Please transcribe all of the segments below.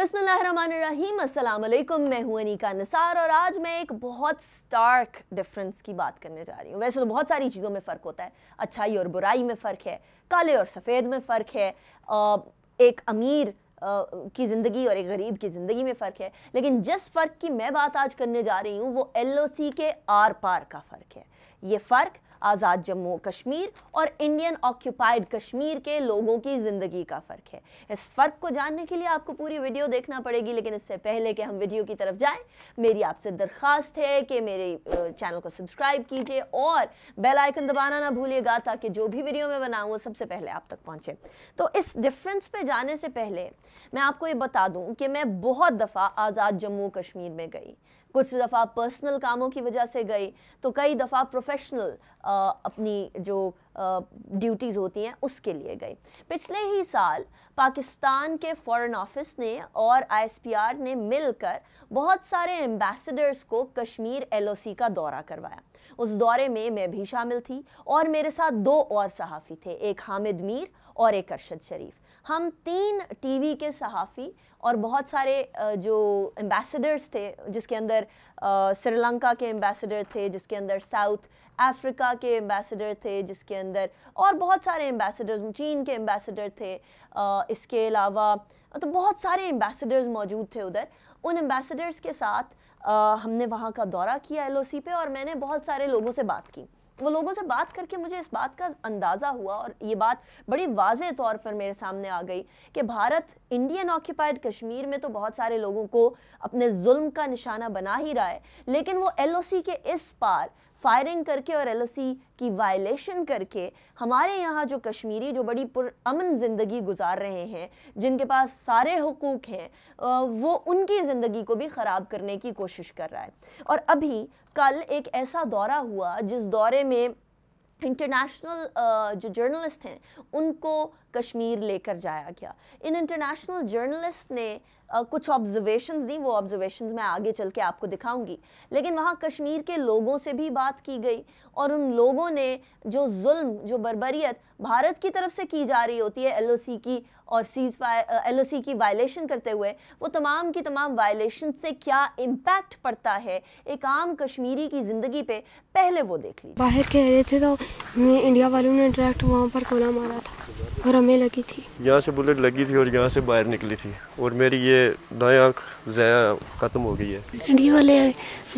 बसमीम मैं हूं अनिका निसार और आज मैं एक बहुत स्टार्क डिफरेंस की बात करने जा रही हूँ वैसे तो बहुत सारी चीज़ों में फ़र्क होता है अच्छाई और बुराई में फ़र्क है काले और सफ़ेद में फ़र्क है एक अमीर की ज़िंदगी और एक गरीब की ज़िंदगी में फ़र्क है लेकिन जिस फ़र्क की मैं बात आज करने जा रही हूँ वो एल के आर पार का फ़र्क है ये फ़र्क आज़ाद जम्मू कश्मीर और इंडियन ऑक्यूपाइड कश्मीर के लोगों की ज़िंदगी का फ़र्क है इस फ़र्क को जानने के लिए आपको पूरी वीडियो देखना पड़ेगी लेकिन इससे पहले कि हम वीडियो की तरफ जाएं मेरी आपसे दरख्वास्त है कि मेरे चैनल को सब्सक्राइब कीजिए और बेल आइकन दबाना ना भूलिएगा ताकि जो भी वीडियो मैं बनाऊँ वो सबसे पहले आप तक पहुँचे तो इस डिफ़्रेंस पर जाने से पहले मैं आपको ये बता दूं कि मैं बहुत दफ़ा आज़ाद जम्मू कश्मीर में गई कुछ दफ़ा पर्सनल कामों की वजह से गई तो कई दफ़ा प्रोफेशनल अपनी जो ड्यूटीज़ होती हैं उसके लिए गई पिछले ही साल पाकिस्तान के फॉरेन ऑफिस ने और आईएसपीआर ने मिलकर बहुत सारे एम्बेसडर्स को कश्मीर एलओसी का दौरा करवाया उस दौरे में मैं भी शामिल थी और मेरे साथ दो और सहाफ़ी थे एक हामिद मीर और एक अरशद शरीफ हम तीन टीवी के सहाफ़ी और बहुत सारे जो एम्बेसडर्स थे जिसके अंदर श्रीलंका के एम्बेसडर थे जिसके अंदर साउथ अफ्रीका के एम्बेसडर थे जिसके अंदर और बहुत सारे एम्बेसडर्स चीन के एम्बेसडर थे इसके अलावा तो बहुत सारे एम्बेसडर्स मौजूद थे उधर उन एम्बेसडर्स के साथ आ, हमने वहाँ का दौरा किया एल पे और मैंने बहुत सारे लोगों से बात की वो लोगों से बात करके मुझे इस बात का अंदाज़ा हुआ और ये बात बड़ी वाज तौर पर मेरे सामने आ गई कि भारत इंडियन ऑक्यूपाइड कश्मीर में तो बहुत सारे लोगों को अपने जुल्म का निशाना बना ही रहा है लेकिन वो एल के इस पार फायरिंग करके और एलओसी की वायलेशन करके हमारे यहाँ जो कश्मीरी जो बड़ी पुरअमन ज़िंदगी गुजार रहे हैं जिनके पास सारे हकूक़ हैं वो उनकी ज़िंदगी को भी ख़राब करने की कोशिश कर रहा है और अभी कल एक ऐसा दौरा हुआ जिस दौरे में इंटरनेशनल जो जर्नलिस्ट हैं उनको कश्मीर लेकर जाया गया इन इंटरनेशनल जर्नलिस्ट ने आ, कुछ ऑब्जर्वेशंस दी वो ऑब्जर्वेशंस मैं आगे चल के आपको दिखाऊंगी लेकिन वहाँ कश्मीर के लोगों से भी बात की गई और उन लोगों ने जो जुल्म जो बरबरीत भारत की तरफ से की जा रही होती है एल की और सीज एल की वायलेशन करते हुए वो तमाम की तमाम वायलेशन से क्या इम्पैक्ट पड़ता है एक आम कश्मीरी की ज़िंदगी पे पहले वो देख ली बाहर कह रहे थे तो इंडिया वालों ने डायरेक्ट वहाँ पर कोना मारा था और हमें लगी थी यहाँ से बुलेट लगी थी और यहाँ से बाहर निकली थी और मेरी ये दाया आँख जया ख़त्म हो गई है इंडिया वाले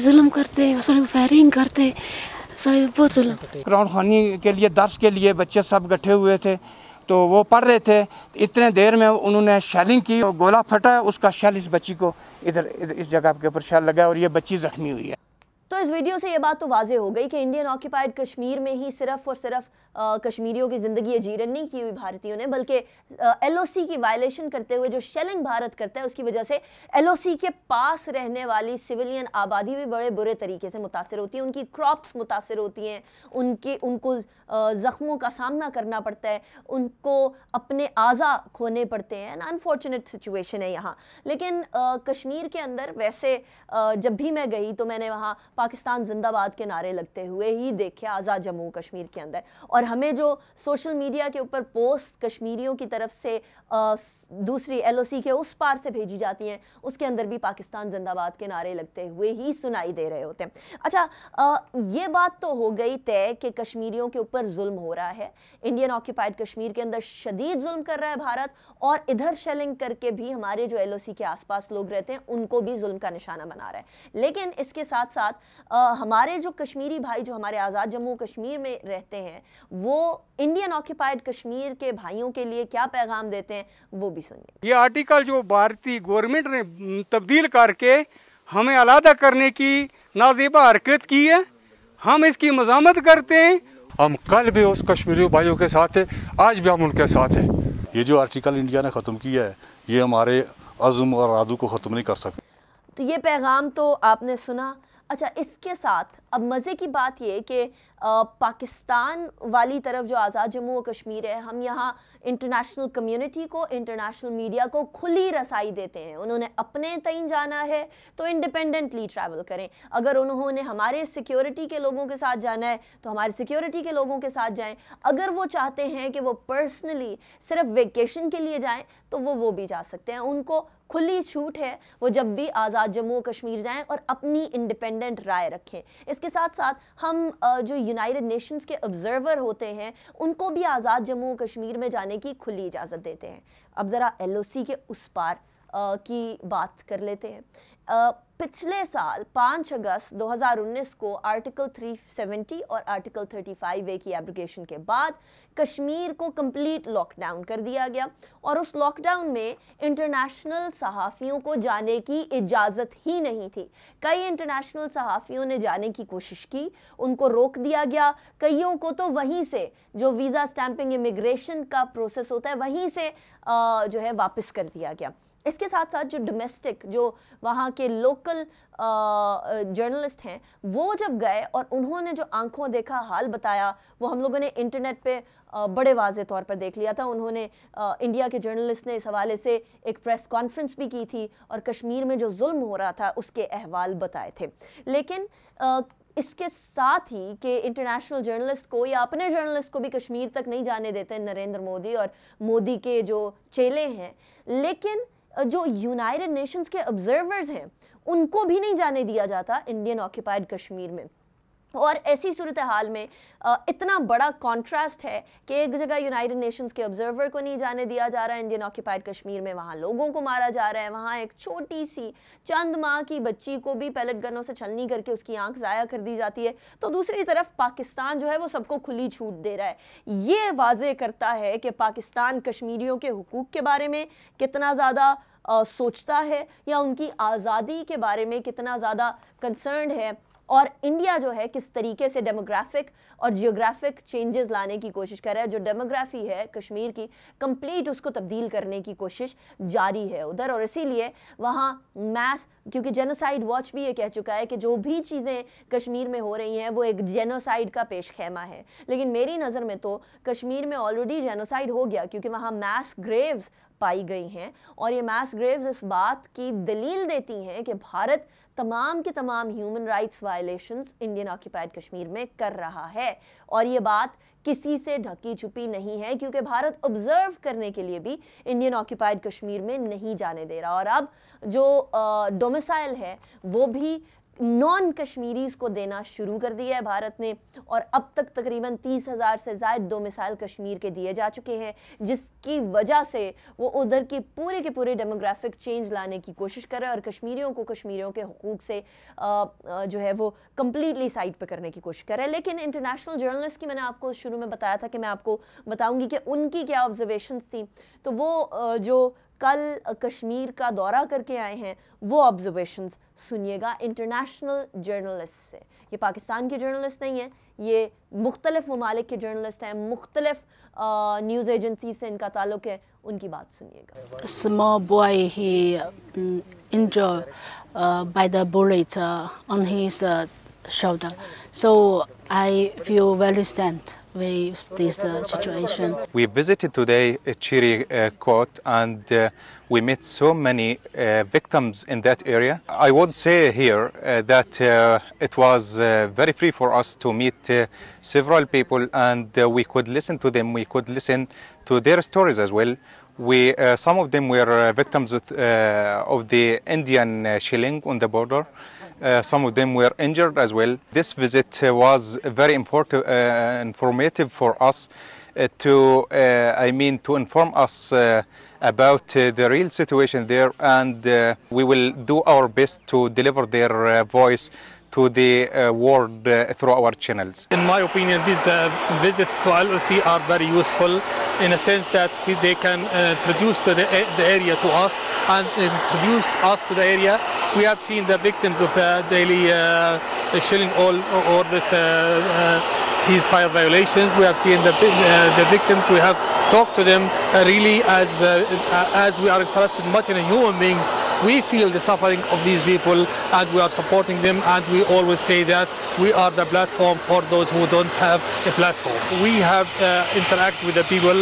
जुलम करते फायरिंग करते बहुत जुलम क्राउन खानी के लिए दर्श के लिए बच्चे सब गठे हुए थे तो वो पढ़ रहे थे इतने देर में उन्होंने शेलिंग की गोला फटा उसका शेल इस बच्ची को इधर, इस जगह के ऊपर शेल लगा और ये बच्ची जख्मी हुई है तो इस वीडियो से ये बात तो वाजे हो गई कि इंडियन ऑक्यूपाइड कश्मीर में ही सिर्फ और सिर्फ आ, कश्मीरियों की ज़िंदगी अजीरन नहीं की हुई भारतीयों ने बल्कि एलओसी की वायलेशन करते हुए जो शेलिंग भारत करता है उसकी वजह से एलओसी के पास रहने वाली सिविलियन आबादी भी बड़े बुरे तरीके से मुतासर होती है उनकी क्रॉप्स मुतासर होती हैं उनके उनको ज़ख्मों का सामना करना पड़ता है उनको अपने आज़ा खोने पड़ते हैं अनफॉर्चुनेट सिचुएशन है यहाँ लेकिन आ, कश्मीर के अंदर वैसे आ, जब भी मैं गई तो मैंने वहाँ पाकिस्तान जिंदाबाद के नारे लगते हुए ही देखे आज़ाद जम्मू कश्मीर के अंदर और हमें जो सोशल मीडिया के ऊपर पोस्ट कश्मीरियों की तरफ से दूसरी एल के उस पार से भेजी जाती हैं उसके अंदर भी पाकिस्तान जिंदाबाद के नारे लगते हुए ही सुनाई दे रहे होते हैं अच्छा ये बात तो हो गई तय कि कश्मीरियों के ऊपर जुल्म हो रहा है इंडियन ऑक्यूपाइड कश्मीर के अंदर शदीद जुल्म कर रहा है भारत और इधर शेलिंग करके भी हमारे जो एलओसी के आसपास लोग रहते हैं उनको भी जुल्म का निशाना बना रहा है लेकिन इसके साथ साथ आ, हमारे जो कश्मीरी भाई जो हमारे आज़ाद जम्मू कश्मीर में रहते हैं वो इंडियन ऑक्यूपाइड कश्मीर के भाइयों के लिए क्या पैगाम देते हैं वो भी सुनिए ये आर्टिकल जो भारतीय गवर्नमेंट ने तब्दील करके हमें अलादा करने की नाजेबा हरकत की है हम इसकी मजामत करते हैं हम कल भी उस कश्मीरी भाइयों के साथ हैं आज भी हम उनके साथ हैं ये जो आर्टिकल इंडिया ने ख़त्म किया है ये हमारे अज़म और आदू को ख़त्म नहीं कर सकते तो ये पैगाम तो आपने सुना अच्छा इसके साथ अब मज़े की बात ये कि पाकिस्तान वाली तरफ जो आज़ाद जम्मू और कश्मीर है हम यहाँ इंटरनेशनल कम्युनिटी को इंटरनेशनल मीडिया को खुली रसाई देते हैं उन्होंने अपने तई जाना है तो इंडिपेंडेंटली ट्रैवल करें अगर उन्होंने हमारे सिक्योरिटी के लोगों के साथ जाना है तो हमारे सिक्योरिटी के लोगों के साथ जाएँ अगर वो चाहते हैं कि वो पर्सनली सिर्फ वेकेशन के लिए जाएँ तो वो वो भी जा सकते हैं उनको खुली छूट है वो जब भी आज़ाद जम्मू कश्मीर जाएं और अपनी इंडिपेंडेंट राय रखें इसके साथ साथ हम जो यूनाइटेड नेशंस के ऑब्जर्वर होते हैं उनको भी आज़ाद जम्मू कश्मीर में जाने की खुली इजाज़त देते हैं अब ज़रा एल के उस पार की बात कर लेते हैं पिछले साल 5 अगस्त 2019 को आर्टिकल 370 और आर्टिकल 35 ए की एब्रिगेशन के बाद कश्मीर को कंप्लीट लॉकडाउन कर दिया गया और उस लॉकडाउन में इंटरनेशनल सहाफ़ियों को जाने की इजाज़त ही नहीं थी कई इंटरनेशनल सहाफ़ियों ने जाने की कोशिश की उनको रोक दिया गया कईयों को तो वहीं से जो वीज़ा स्टैंपिंग इमिग्रेशन का प्रोसेस होता है वहीं से जो है वापस कर दिया गया इसके साथ साथ जो डोमेस्टिक जो वहाँ के लोकल जर्नलिस्ट हैं वो जब गए और उन्होंने जो आंखों देखा हाल बताया वो हम लोगों ने इंटरनेट पे आ, बड़े वाज तौर पर देख लिया था उन्होंने आ, इंडिया के जर्नलिस्ट ने इस हवाले से एक प्रेस कॉन्फ्रेंस भी की थी और कश्मीर में जो जुल्म हो रहा था उसके अहवाल बताए थे लेकिन आ, इसके साथ ही कि इंटरनेशनल जर्नलिस्ट को या अपने जर्नलिस्ट को भी कश्मीर तक नहीं जाने देते नरेंद्र मोदी और मोदी के जो चेले हैं लेकिन जो यूनाइटेड नेशंस के ऑब्जर्वर्स हैं उनको भी नहीं जाने दिया जाता इंडियन ऑक्यूपाइड कश्मीर में और ऐसी सूरत हाल में इतना बड़ा कॉन्ट्रास्ट है कि एक जगह यूनाइटेड नेशंस के ऑब्जर्वर को नहीं जाने दिया जा रहा है इंडियन ऑक्यूपाइड कश्मीर में वहाँ लोगों को मारा जा रहा है वहाँ एक छोटी सी चंद माह की बच्ची को भी पैलेट गनों से छलनी करके उसकी आंख ज़ाया कर दी जाती है तो दूसरी तरफ पाकिस्तान जो है वो सबको खुली छूट दे रहा है ये वाज करता है कि पाकिस्तान कश्मीरियों के हकूक़ के बारे में कितना ज़्यादा सोचता है या उनकी आज़ादी के बारे में कितना ज़्यादा कंसर्न है और इंडिया जो है किस तरीके से डेमोग्राफिक और जियोग्राफिक चेंजेस लाने की कोशिश कर रहा है जो डेमोग्राफी है कश्मीर की कंप्लीट उसको तब्दील करने की कोशिश जारी है उधर और इसीलिए वहाँ मैस क्योंकि जेनोसाइड वॉच भी ये कह चुका है कि जो भी चीज़ें कश्मीर में हो रही हैं वो एक जेनोसाइड का पेश खैमा है लेकिन मेरी नज़र में तो कश्मीर में ऑलरेडी जेनोसाइड हो गया क्योंकि वहाँ मैस ग्रेव्स पाई गई हैं और ये मैस ग्रेव्स इस बात की दलील देती हैं कि भारत तमाम के तमाम human rights violations Indian occupied Kashmir में कर रहा है और ये बात किसी से ढकी छुपी नहीं है क्योंकि भारत ऑब्जर्व करने के लिए भी इंडियन ऑक्यूपाइड कश्मीर में नहीं जाने दे रहा और अब जो डोमिसाइल है वो भी नॉन कश्मीरीज़ को देना शुरू कर दिया है भारत ने और अब तक तकरीबन तीस हज़ार से जायद दो मिसाइल कश्मीर के दिए जा चुके हैं जिसकी वजह से वो उधर की पूरे के पूरे डेमोग्राफिक चेंज लाने की कोशिश कर रहे हैं और कश्मीरियों को कश्मीरियों के हकूक से आ, जो है वो कम्प्लीटली साइड पर करने की कोशिश कर रहे हैं लेकिन इंटरनेशनल जर्नलिस्ट की मैंने आपको शुरू में बताया था कि मैं आपको बताऊँगी कि उनकी क्या ऑब्जर्वेशन थी तो वो जो कल कश्मीर का दौरा करके आए हैं वो ऑब्जर्वेशन सुनिएगा इंटरनेशनल जर्नलिस्ट से ये पाकिस्तान के जर्नलिस्ट नहीं है ये मुख्तलिफ ममालिक के जर्नलिस्ट हैं मुख्तलिफ न्यूज़ एजेंसी से इनका ताल्लुक है उनकी बात सुनिएगा small boy he mm, injured uh, by with this uh, situation. We visited today uh, Chiri uh, court and uh, we met so many uh, victims in that area. I would say here uh, that it was very free for us to meet several people and we could listen to them, we could listen to their stories as well. We, some of them were victims of, of the Indian shelling on the border. Uh, some of them were injured as well. This visit uh, was very important, uh, informative for us to, I mean, to inform us about the real situation there, and we will do our best to deliver their voice to the uh, world uh, through our channels. In my opinion, these uh, visits to LOC are very useful in a sense that we, they can introduce the, the, area to us and introduce us to the area we have seen the victims of the daily uh, shelling all or this uh, uh, ceasefire violations. We have seen the the victims. We have talked to them really as as we are interested much in human beings we feel the suffering of these people and we are supporting them and we always say that we are the platform for those who don't have a platform. We have uh, interact with the people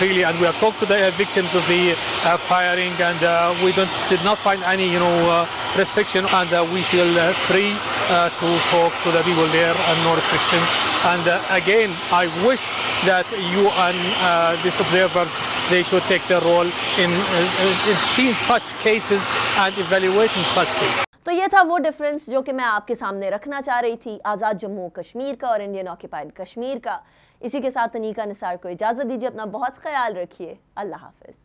freely and we have talked to the uh, victims of the uh, firing and uh, we don't, did not find any you know uh, restriction and uh, we feel free uh, to talk to the people there and no restrictions. And uh, again, I wish that you and uh, these observers they should take their role in, uh, in seeing such cases and evaluating such cases. तो ये था वो difference जो कि मैं आपके सामने रखना चाह रही थी आज़ाद जम्मू कश्मीर का और इंडियन ऑक्यूपाइड कश्मीर का इसी के साथ अनीका निसार को इजाज़त दीजिए अपना बहुत ख्याल रखिए अल्लाह हाफिज़